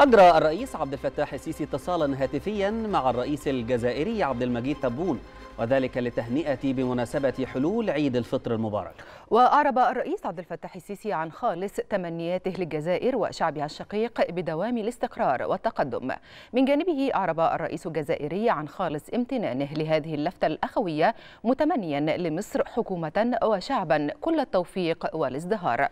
أجرى الرئيس عبد الفتاح السيسي اتصالا هاتفيا مع الرئيس الجزائري عبد المجيد تبون وذلك لتهنئة بمناسبة حلول عيد الفطر المبارك وأعرب الرئيس عبد الفتاح السيسي عن خالص تمنياته للجزائر وشعبها الشقيق بدوام الاستقرار والتقدم من جانبه أعرب الرئيس الجزائري عن خالص امتنانه لهذه اللفتة الأخوية متمنيا لمصر حكومة وشعبا كل التوفيق والازدهار